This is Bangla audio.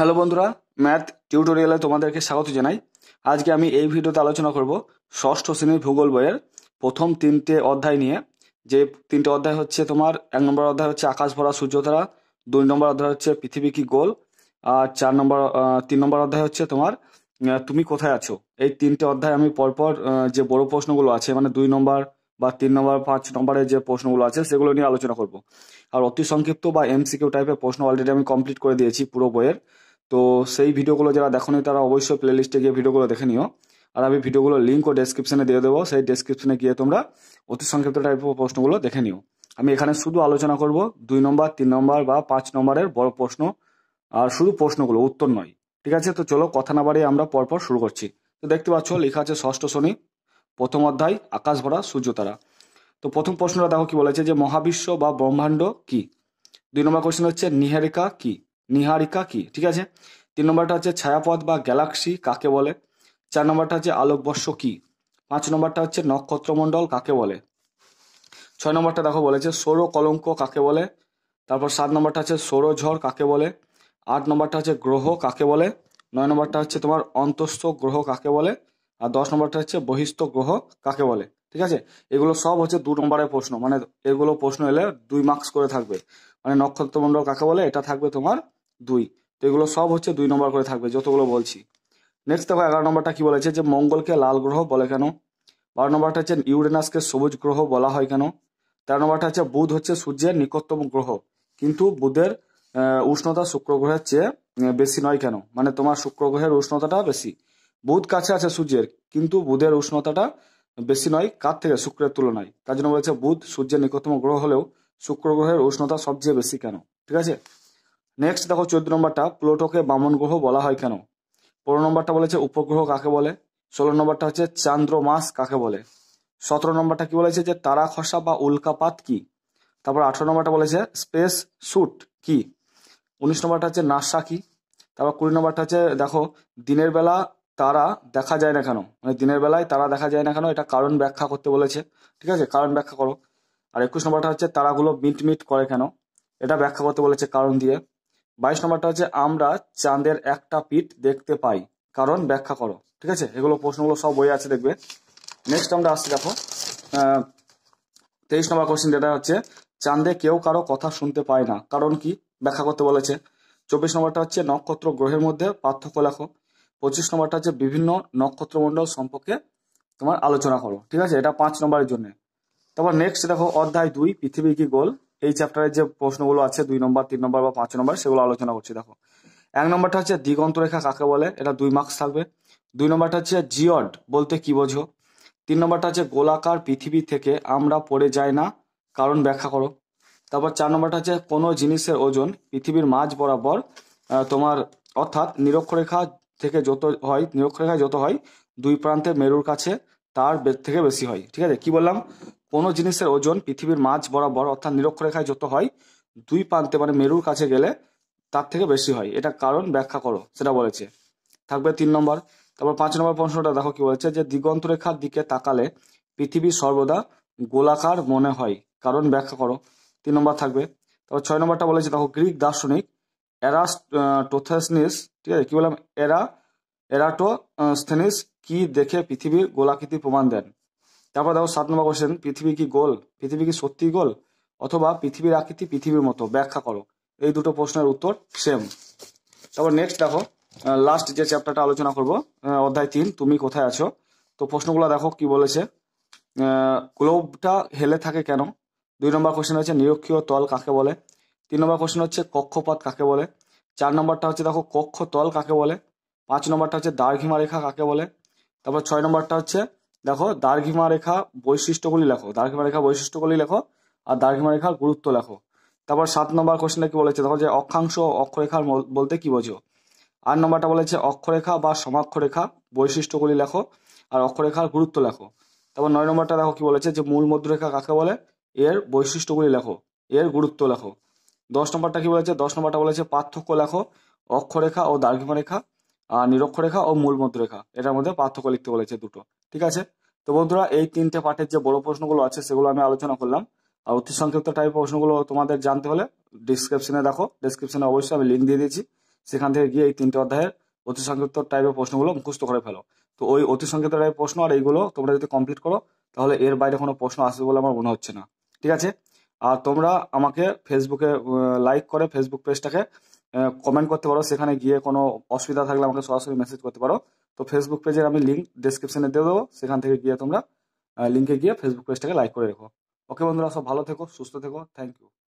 হ্যালো বন্ধুরা ম্যাথ টিউটোরিয়ালে তোমাদেরকে স্বাগত জানাই আজকে আমি এই ভিডিওতে আলোচনা করব ষষ্ঠ শ্রেণীর ভূগোল বইয়ের প্রথম তিনটে অধ্যায় নিয়ে যে তিনটে অধ্যায় হচ্ছে তোমার এক নম্বর অধ্যায় হচ্ছে আকাশ ভরা সূর্যতারা দুই নম্বর অধ্যায় হচ্ছে পৃথিবী কি গোল আর চার নম্বর তিন নম্বর অধ্যায় হচ্ছে তোমার তুমি কোথায় আছো এই তিনটে অধ্যায় আমি পরপর যে বড় প্রশ্নগুলো আছে মানে দুই নম্বর বা তিন নম্বর পাঁচ নম্বরের যে প্রশ্নগুলো আছে সেগুলো নিয়ে আলোচনা করব আর অতি সংক্ষিপ্ত বা এমসিকিউ টাইপের প্রশ্ন অলরেডি আমি কমপ্লিট করে দিয়েছি পুরো বইয়ের তো সেই ভিডিওগুলো যারা দেখো তারা অবশ্যই প্লেলিস্টে গিয়ে ভিডিওগুলো দেখে নিও আর আমি লিঙ্ক লিঙ্কও ডেসক্রিপশনে দিয়ে দেবো সেই ডেসক্রিপশনে গিয়ে তোমরা অতি সংক্ষিপ্ত টাইপের প্রশ্নগুলো দেখে নিও আমি এখানে শুধু আলোচনা করব দুই নম্বর তিন নম্বর বা পাঁচ নম্বরের বড় প্রশ্ন আর শুধু প্রশ্নগুলো উত্তর নয় ঠিক আছে তো চলো কথা না বাড়িয়ে আমরা পরপর শুরু করছি তো দেখতে পাচ্ছ লেখা আছে ষষ্ঠ শনি প্রথম অধ্যায় আকাশ ভরা সূর্যতারা তো প্রথম প্রশ্নটা দেখো কি বলেছে যে মহাবিশ্ব বা ব্রহ্মাণ্ড কি দুই নম্বর কোশ্চেন হচ্ছে নিহারিকা কি নীহারিকা কি ঠিক আছে তিন নম্বরটা হচ্ছে ছায়াপথ বা গ্যালাক্সি কাকে বলে চার নম্বরটা হচ্ছে আলোকবর্ষ কি পাঁচ নম্বরটা হচ্ছে নক্ষত্রমণ্ডল কাকে বলে ছয় নম্বরটা দেখো বলেছে সৌর কলঙ্ক কাকে বলে তারপর সাত নম্বরটা হচ্ছে সৌরঝড় কাকে বলে আট নম্বরটা হচ্ছে গ্রহ কাকে বলে নয় নম্বরটা হচ্ছে তোমার অন্তঃস্থ গ্রহ কাকে বলে আর দশ নম্বরটা হচ্ছে বহিস্থ গ্রহ কাকে বলে ঠিক আছে এগুলো সব হচ্ছে দু নম্বরের প্রশ্ন মানে এগুলো প্রশ্ন এলে দুই মার্কস করে থাকবে মানে নক্ষত্রমণ্ডল কাকে বলে এটা থাকবে তোমার দুই তো এগুলো সব হচ্ছে দুই নম্বর করে থাকবে যতগুলো বলছি নেক্সট দেখো এগারো নম্বরটা কি বলেছে যে মঙ্গলকে লাল গ্রহ বলে কেন বারো নম্বরটা হচ্ছে ইউরেনাসকে সবুজ গ্রহ বলা হয় কেন তেরো নম্বরটা হচ্ছে বুধ হচ্ছে সূর্যের নিকটতম গ্রহ কিন্তু বুধের উষ্ণতা শুক্র গ্রহের চেয়ে বেশি নয় কেন মানে তোমার শুক্র গ্রহের উষ্ণতাটা বেশি বুধ কাছে আছে সূর্যের কিন্তু বুধের উষ্ণতাটা বেশি নয় কার থেকে শুক্রের তুলনায় তার জন্য বলেছে বুধ সূর্যের নিকটতম গ্রহ হলেও শুক্র গ্রহের উষ্ণতা সবচেয়ে বেশি কেন ঠিক আছে নেক্সট দেখো চোদ্দ নম্বরটা প্লুটোকে বামন গ্রহ বলা হয় কেন পনেরো নম্বরটা বলেছে উপগ্রহ কাকে বলে ষোলো নম্বরটা হচ্ছে চান্দ্র মাস কাকে বলে সতেরো নম্বরটা কি বলেছে যে তারা খসা বা উল্কাপাত কি তারপর আঠেরো নম্বরটা বলেছে স্পেস স্যুট কি উনিশ নম্বরটা হচ্ছে নাসা কি তারপর কুড়ি নম্বরটা হচ্ছে দেখো দিনের বেলা তারা দেখা যায় না কেন মানে দিনের বেলায় তারা দেখা যায় না কেন এটা কারণ ব্যাখ্যা করতে বলেছে ঠিক আছে কারণ ব্যাখ্যা করো আর একুশ নম্বরটা হচ্ছে তারাগুলো মিট মিট করে কেন এটা ব্যাখ্যা করতে বলেছে কারণ দিয়ে বাইশ নম্বরটা হচ্ছে আমরা চাঁদের একটা পিঠ দেখতে পাই কারণ ব্যাখ্যা করো ঠিক আছে এগুলো প্রশ্নগুলো সব বই আছে দেখবে নেক্সট আমরা আসছি দেখো তেইশ নম্বর কোয়েশ্চেন যেটা হচ্ছে চাঁদে কেউ কারো কথা শুনতে পায় না কারণ কি ব্যাখ্যা করতে বলেছে চব্বিশ নম্বরটা হচ্ছে নক্ষত্র গ্রহের মধ্যে পার্থক্য লেখো পঁচিশ নম্বরটা হচ্ছে বিভিন্ন নক্ষত্রমণ্ডল সম্পর্কে তোমার আলোচনা করো ঠিক আছে এটা পাঁচ নম্বরের জন্য তারপর নেক্সট দেখো অধ্যায় দুই পৃথিবী কি গোল এই চ্যাপ্টারের যে প্রশ্নগুলো আছে দুই নম্বর তিন নম্বর বা পাঁচ নম্বর সেগুলো আলোচনা করছি দেখো এক নম্বরটা হচ্ছে দিগন্তরেখা কাকে বলে এটা দুই মার্কস থাকবে দুই নম্বরটা হচ্ছে জিওড বলতে কি বোঝো তিন নম্বরটা হচ্ছে গোলাকার পৃথিবী থেকে আমরা পড়ে যাই না কারণ ব্যাখ্যা করো তারপর চার নম্বরটা হচ্ছে কোনো জিনিসের ওজন পৃথিবীর মাঝ বরাবর তোমার অর্থাৎ নিরক্ষরেখা থেকে যত হয় নিরক্ষরেখা যত হয় দুই প্রান্তে মেরুর কাছে তার থেকে বেশি হয় ঠিক আছে কি বললাম কোনো জিনিসের ওজন পৃথিবীর মাছ বরাবর অর্থাৎ নিরক্ষরেখায় যত হয় দুই প্রান্তে মানে মেরুর কাছে গেলে তার থেকে বেশি হয় এটা কারণ ব্যাখ্যা করো সেটা বলেছে থাকবে তিন নম্বর তারপর পাঁচ নম্বর প্রশ্নটা দেখো কি বলেছে যে দিগন্তরেখার দিকে তাকালে পৃথিবী সর্বদা গোলাকার মনে হয় কারণ ব্যাখ্যা করো তিন নম্বর থাকবে তারপর ছয় নম্বরটা বলেছে দেখো গ্রিক দার্শনিক এরাস টোথেসনিস ঠিক আছে কি বললাম এরা এরাটোস্থেনিস কি দেখে পৃথিবীর গোলাকৃতি প্রমাণ দেন তারপর দেখো সাত নম্বর কোশ্চেন পৃথিবী কি গোল পৃথিবী কি সত্যি গোল অথবা পৃথিবীর আকৃতি পৃথিবীর মতো ব্যাখ্যা করো এই দুটো প্রশ্নের উত্তর সেম তারপর নেক্সট দেখো লাস্ট যে চ্যাপ্টারটা আলোচনা করব অধ্যায় তিন তুমি কোথায় আছো তো প্রশ্নগুলো দেখো কি বলেছে গ্লোবটা হেলে থাকে কেন দুই নম্বর কোশ্চেন হচ্ছে নিরক্ষীয় তল কাকে বলে তিন নম্বর কোশ্চেন হচ্ছে কক্ষপথ কাকে বলে চার নম্বরটা হচ্ছে দেখো কক্ষ তল কাকে বলে পাঁচ নম্বরটা হচ্ছে দার্ঘিমা রেখা কাকে বলে তারপর ছয় নম্বরটা হচ্ছে দেখো দার্ঘিমা রেখা বৈশিষ্ট্যগুলি লেখো দার্ঘিমা রেখা বৈশিষ্ট্যগুলি লেখো আর দার্ঘিমা রেখার গুরুত্ব লেখো তারপর সাত নম্বর কোশ্চেনটা কি বলেছে দেখো যে অক্ষাংশ অক্ষরেখার বলতে কি বোঝো আট নম্বরটা বলেছে অক্ষরেখা বা সমাক্ষরেখা বৈশিষ্ট্যগুলি লেখো আর অক্ষরেখার গুরুত্ব লেখো তারপর নয় নম্বরটা দেখো কি বলেছে যে মূল মধ্যরেখা কাকে বলে এর বৈশিষ্ট্যগুলি লেখো এর গুরুত্ব লেখো দশ নম্বরটা কি বলেছে দশ নম্বরটা বলেছে পার্থক্য লেখো অক্ষরেখা ও দার্ঘিমা রেখা আর নিরক্ষরেখা ও মূল মধ্যরেখা এটার মধ্যে পার্থক্য লিখতে বলেছে দুটো ঠিক আছে তো বন্ধুরা এই তিনটে পার্টের যে বড় প্রশ্নগুলো আছে সেগুলো আমি আলোচনা করলাম আর অতি সংক্ষিপ্ত টাইপ প্রশ্নগুলো তোমাদের জানতে হলে ডিসক্রিপশনে দেখো ডিসক্রিপশনে অবশ্যই আমি লিঙ্ক দিয়ে দিয়েছি সেখান থেকে গিয়ে এই তিনটে অধ্যায়ের অতি সংক্ষিপ্ত টাইপের প্রশ্নগুলো মুখস্থ করে ফেলো তো ওই অতি সংক্ষিপ্ত টাইপের প্রশ্ন আর এইগুলো তোমরা যদি কমপ্লিট করো তাহলে এর বাইরে কোনো প্রশ্ন আসবে বলে আমার মনে হচ্ছে না ঠিক আছে আর তোমরা আমাকে ফেসবুকে লাইক করে ফেসবুক পেজটাকে কমেন্ট করতে পারো সেখানে গিয়ে কোনো অসুবিধা থাকলে আমাকে সরাসরি মেসেজ করতে পারো তো ফেসবুক পেজের আমি লিঙ্ক ডিসক্রিপশনে দিয়ে দেবো সেখান থেকে গিয়ে তোমরা লিঙ্কে গিয়ে ফেসবুক পেজটাকে লাইক করে রেখো ওকে বন্ধুরা সব ভালো থেকো সুস্থ থেকো থ্যাংক ইউ